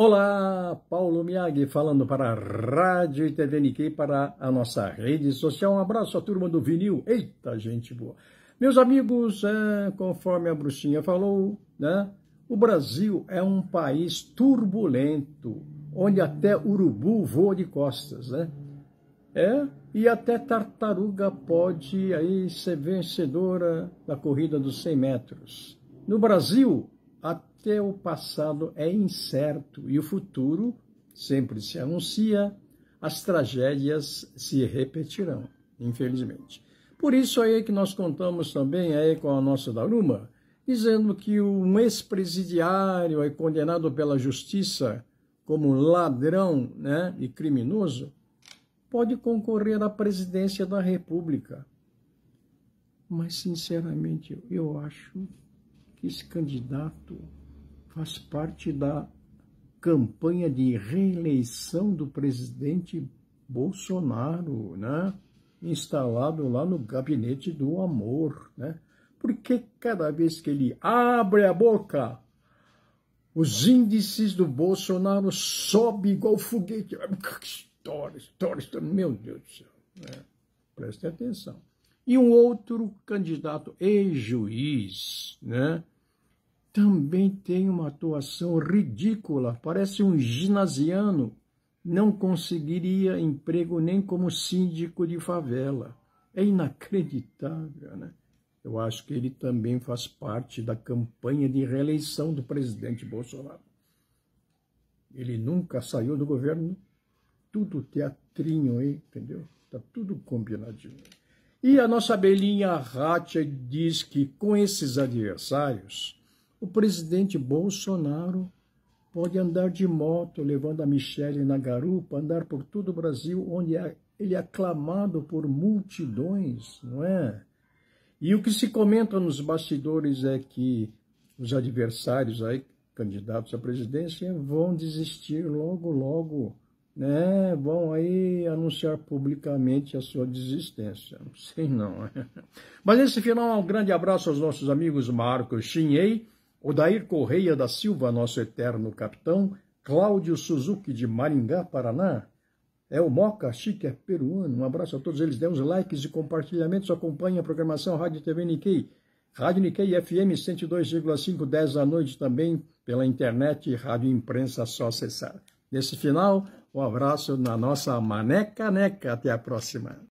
Olá, Paulo Miag falando para a Rádio e TVNQ, para a nossa rede social. Um abraço à turma do vinil. Eita, gente boa. Meus amigos, é, conforme a bruxinha falou, né, o Brasil é um país turbulento, onde até urubu voa de costas, né? É, e até tartaruga pode aí ser vencedora da corrida dos 100 metros. No Brasil, até o passado é incerto e o futuro sempre se anuncia, as tragédias se repetirão, infelizmente. Por isso aí que nós contamos também aí com a nossa Daruma, dizendo que um ex-presidiário é condenado pela justiça como ladrão né, e criminoso, pode concorrer à presidência da República. Mas, sinceramente, eu acho que esse candidato faz parte da campanha de reeleição do presidente Bolsonaro, né? instalado lá no gabinete do amor, né? Porque cada vez que ele abre a boca, os índices do Bolsonaro sobem igual foguete. Ah, história, história, história. Meu Deus do céu. Né? Prestem atenção. E um outro candidato, ex-juiz, né? Também tem uma atuação ridícula, parece um ginasiano, não conseguiria emprego nem como síndico de favela. É inacreditável, né? Eu acho que ele também faz parte da campanha de reeleição do presidente Bolsonaro. Ele nunca saiu do governo. Tudo teatrinho aí, entendeu? Tá tudo combinadinho. E a nossa abelhinha Rátia diz que com esses adversários, o presidente Bolsonaro pode andar de moto levando a Michelle na garupa, andar por todo o Brasil, onde é, ele é aclamado por multidões, não é? E o que se comenta nos bastidores é que os adversários aí, candidatos à presidência, vão desistir logo, logo né, vão aí anunciar publicamente a sua desistência. Não sei não. Né? Mas nesse final, um grande abraço aos nossos amigos Marcos Chinhei, Odair Correia da Silva, nosso eterno capitão, Cláudio Suzuki de Maringá, Paraná, é o Moca Chique é Peruano. Um abraço a todos eles. Dê uns likes e compartilhamentos. Acompanhe a programação Rádio TV Nikkei. Rádio Nikkei FM 102,5, 10 da noite também pela internet e Rádio Imprensa Só Acessar. Nesse final, um abraço na nossa Maneca Neca. Até a próxima.